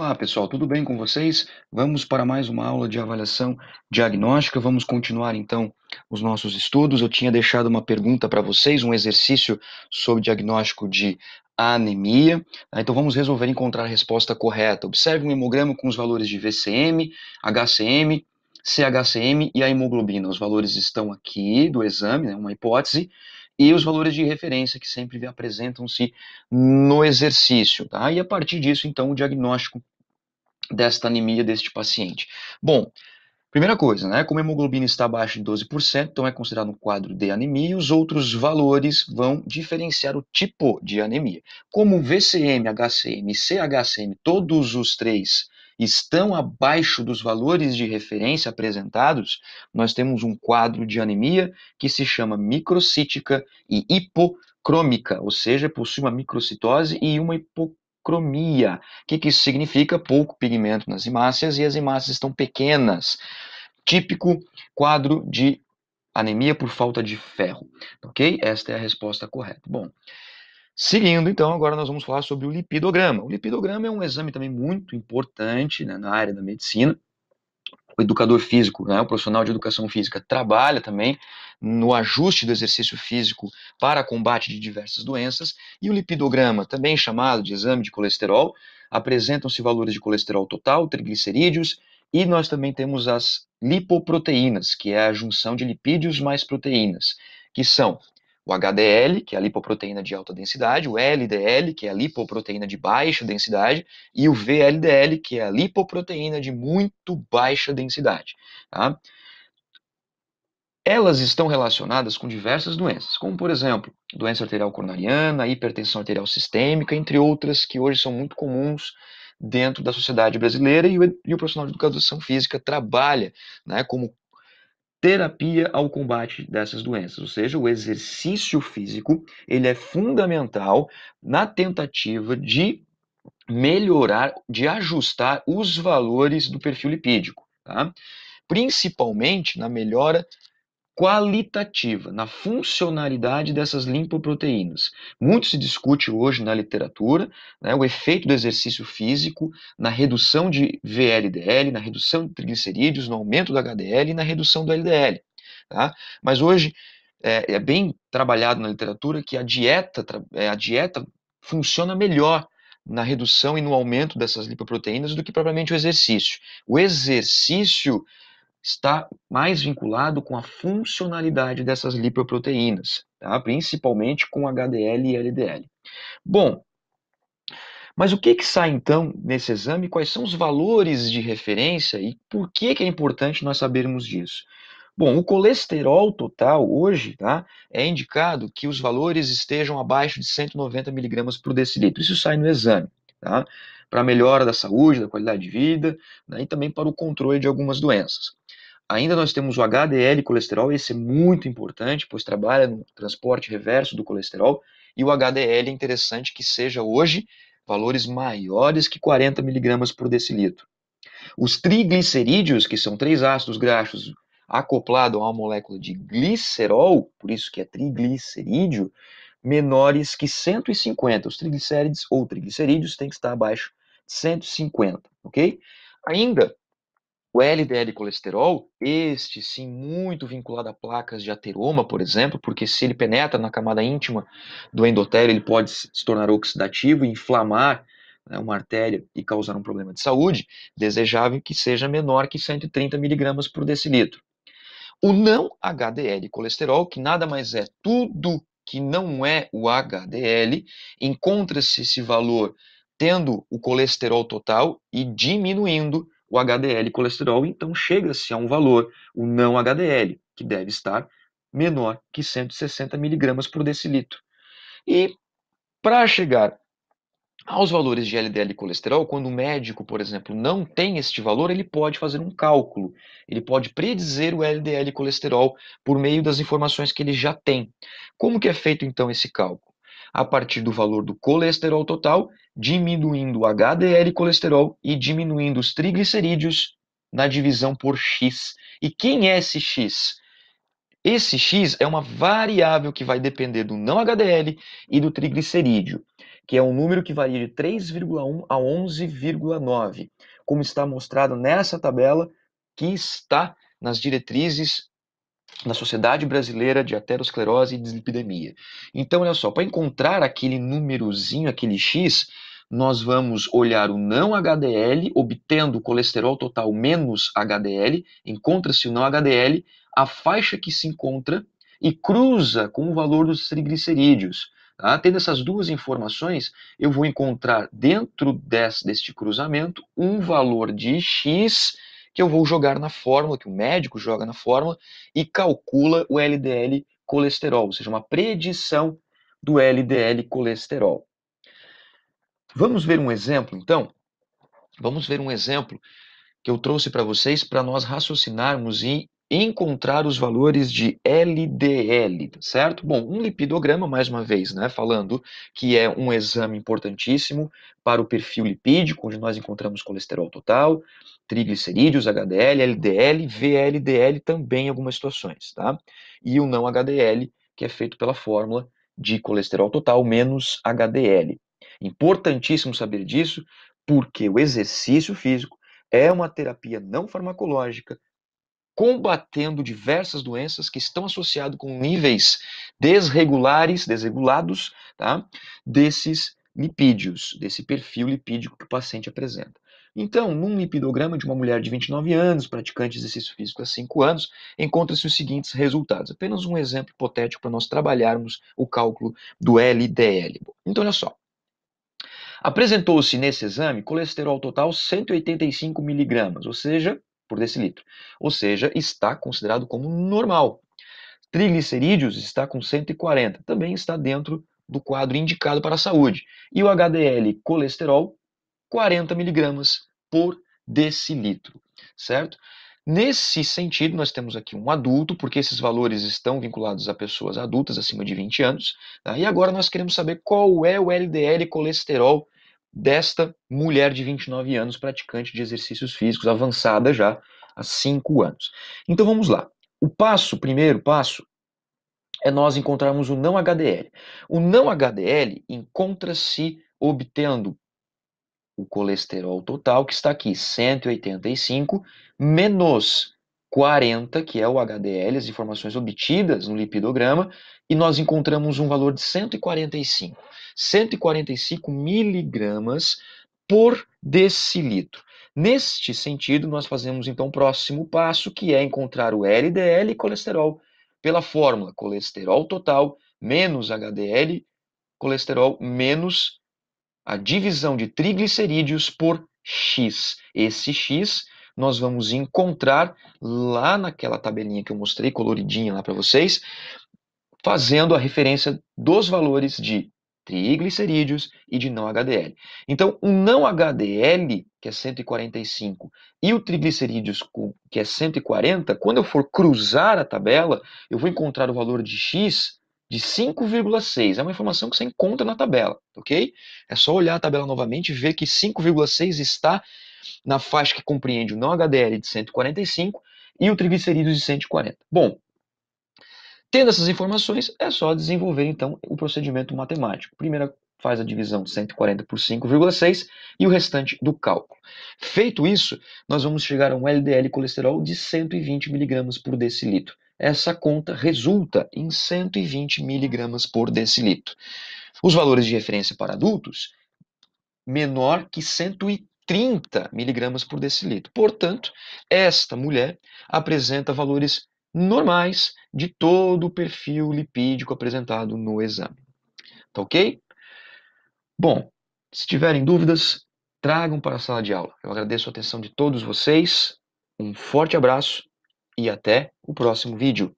Olá pessoal, tudo bem com vocês? Vamos para mais uma aula de avaliação diagnóstica. Vamos continuar então os nossos estudos. Eu tinha deixado uma pergunta para vocês, um exercício sobre diagnóstico de anemia. Tá? Então vamos resolver encontrar a resposta correta. Observe um hemograma com os valores de VCM, HCM, CHCM e a hemoglobina. Os valores estão aqui do exame, né, uma hipótese e os valores de referência que sempre apresentam-se no exercício, tá? E a partir disso, então, o diagnóstico desta anemia deste paciente. Bom, primeira coisa, né? Como a hemoglobina está abaixo de 12%, então é considerado um quadro de anemia, e os outros valores vão diferenciar o tipo de anemia. Como VCM, HCM e CHCM, todos os três estão abaixo dos valores de referência apresentados, nós temos um quadro de anemia que se chama microcítica e hipocrômica, ou seja, possui uma microcitose e uma hipocromia. O que, que isso significa? Pouco pigmento nas hemácias e as hemácias estão pequenas. Típico quadro de anemia por falta de ferro, ok? Esta é a resposta correta. Bom, Seguindo, então, agora nós vamos falar sobre o lipidograma. O lipidograma é um exame também muito importante né, na área da medicina. O educador físico, né, o profissional de educação física, trabalha também no ajuste do exercício físico para combate de diversas doenças. E o lipidograma, também chamado de exame de colesterol, apresentam-se valores de colesterol total, triglicerídeos, e nós também temos as lipoproteínas, que é a junção de lipídios mais proteínas, que são o HDL, que é a lipoproteína de alta densidade, o LDL, que é a lipoproteína de baixa densidade, e o VLDL, que é a lipoproteína de muito baixa densidade. Tá? Elas estão relacionadas com diversas doenças, como, por exemplo, doença arterial coronariana, hipertensão arterial sistêmica, entre outras que hoje são muito comuns dentro da sociedade brasileira e o, e o profissional de educação física trabalha né, como terapia ao combate dessas doenças, ou seja, o exercício físico ele é fundamental na tentativa de melhorar, de ajustar os valores do perfil lipídico, tá? principalmente na melhora qualitativa, na funcionalidade dessas lipoproteínas. Muito se discute hoje na literatura né, o efeito do exercício físico na redução de VLDL, na redução de triglicerídeos, no aumento do HDL e na redução do LDL. Tá? Mas hoje é, é, bem trabalhado na literatura que a dieta, é, a dieta funciona melhor na redução e no aumento dessas lipoproteínas do que propriamente o exercício. O exercício está mais vinculado com a funcionalidade dessas lipoproteínas, tá? principalmente com HDL e LDL. Bom, mas o que, que sai então nesse exame? Quais são os valores de referência e por que, que é importante nós sabermos disso? Bom, o colesterol total hoje tá, é indicado que os valores estejam abaixo de 190 miligramas por decilitro. Isso sai no exame, tá? Para melhora da saúde, da qualidade de vida né, e também para o controle de algumas doenças. Ainda nós temos o HDL colesterol, esse é muito importante, pois trabalha no transporte reverso do colesterol, e o HDL é interessante que seja hoje valores maiores que 40 miligramas por decilitro. Os triglicerídeos, que são três ácidos graxos acoplados a uma molécula de glicerol, por isso que é triglicerídeo, menores que 150. Os triglicérides ou triglicerídeos têm que estar abaixo de 150, ok? Ainda, o LDL colesterol, este sim muito vinculado a placas de ateroma, por exemplo, porque se ele penetra na camada íntima do endotélio, ele pode se tornar oxidativo e inflamar né, uma artéria e causar um problema de saúde, desejável que seja menor que 130 miligramas por decilitro. O não HDL colesterol, que nada mais é tudo que não é o HDL, encontra-se esse valor tendo o colesterol total e diminuindo o HDL colesterol, então chega-se a um valor, o não HDL, que deve estar menor que 160 miligramas por decilitro. E para chegar aos valores de LDL e colesterol, quando o médico, por exemplo, não tem este valor, ele pode fazer um cálculo. Ele pode predizer o LDL e colesterol por meio das informações que ele já tem. Como que é feito então esse cálculo? a partir do valor do colesterol total, diminuindo o HDL colesterol e diminuindo os triglicerídeos na divisão por X. E quem é esse X? Esse X é uma variável que vai depender do não HDL e do triglicerídeo, que é um número que varia de 3,1 a 11,9, como está mostrado nessa tabela que está nas diretrizes na Sociedade Brasileira de Aterosclerose e Dislipidemia. Então, olha só, para encontrar aquele númerozinho, aquele X, nós vamos olhar o não HDL, obtendo o colesterol total menos HDL, encontra-se o não HDL, a faixa que se encontra e cruza com o valor dos triglicerídeos. Tá? Tendo essas duas informações, eu vou encontrar dentro desse, deste cruzamento um valor de X que eu vou jogar na fórmula, que o médico joga na fórmula e calcula o LDL colesterol, ou seja, uma predição do LDL colesterol. Vamos ver um exemplo, então? Vamos ver um exemplo que eu trouxe para vocês para nós raciocinarmos e encontrar os valores de LDL, certo? Bom, um lipidograma, mais uma vez, né, falando que é um exame importantíssimo para o perfil lipídico, onde nós encontramos colesterol total, triglicerídeos, HDL, LDL, VLDL também em algumas situações, tá? E o não HDL, que é feito pela fórmula de colesterol total menos HDL. Importantíssimo saber disso, porque o exercício físico é uma terapia não farmacológica combatendo diversas doenças que estão associadas com níveis desregulares, desregulados, tá? desses lipídios, desse perfil lipídico que o paciente apresenta. Então, num lipidograma de uma mulher de 29 anos, praticante de exercício físico há 5 anos, encontra-se os seguintes resultados. Apenas um exemplo hipotético para nós trabalharmos o cálculo do LDL. Então, olha só. Apresentou-se nesse exame colesterol total 185 miligramas, ou seja, por decilitro. Ou seja, está considerado como normal. Triglicerídeos está com 140, também está dentro do quadro indicado para a saúde. E o HDL colesterol, 40 miligramas por decilitro, certo? Nesse sentido, nós temos aqui um adulto, porque esses valores estão vinculados a pessoas adultas acima de 20 anos. Tá? E agora nós queremos saber qual é o LDL colesterol desta mulher de 29 anos, praticante de exercícios físicos, avançada já há 5 anos. Então vamos lá. O passo, o primeiro passo, é nós encontrarmos o não HDL. O não HDL encontra-se obtendo o colesterol total, que está aqui, 185, menos 40, que é o HDL, as informações obtidas no lipidograma, e nós encontramos um valor de 145. 145 miligramas por decilitro. Neste sentido, nós fazemos então o próximo passo, que é encontrar o LDL e colesterol pela fórmula colesterol total menos HDL, colesterol menos a divisão de triglicerídeos por X. Esse X nós vamos encontrar lá naquela tabelinha que eu mostrei, coloridinha lá para vocês, fazendo a referência dos valores de triglicerídeos e de não HDL. Então, o não HDL, que é 145, e o triglicerídeos, que é 140, quando eu for cruzar a tabela, eu vou encontrar o valor de X de 5,6. É uma informação que você encontra na tabela, ok? É só olhar a tabela novamente e ver que 5,6 está na faixa que compreende o não HDL de 145 e o triglicerídeos de 140. Bom, tendo essas informações, é só desenvolver então o procedimento matemático. Primeira faz a divisão de 140 por 5,6 e o restante do cálculo. Feito isso, nós vamos chegar a um LDL colesterol de 120 mg por decilitro. Essa conta resulta em 120 mg por decilitro. Os valores de referência para adultos menor que 130 30 miligramas por decilitro. Portanto, esta mulher apresenta valores normais de todo o perfil lipídico apresentado no exame. Tá ok? Bom, se tiverem dúvidas, tragam para a sala de aula. Eu agradeço a atenção de todos vocês, um forte abraço e até o próximo vídeo.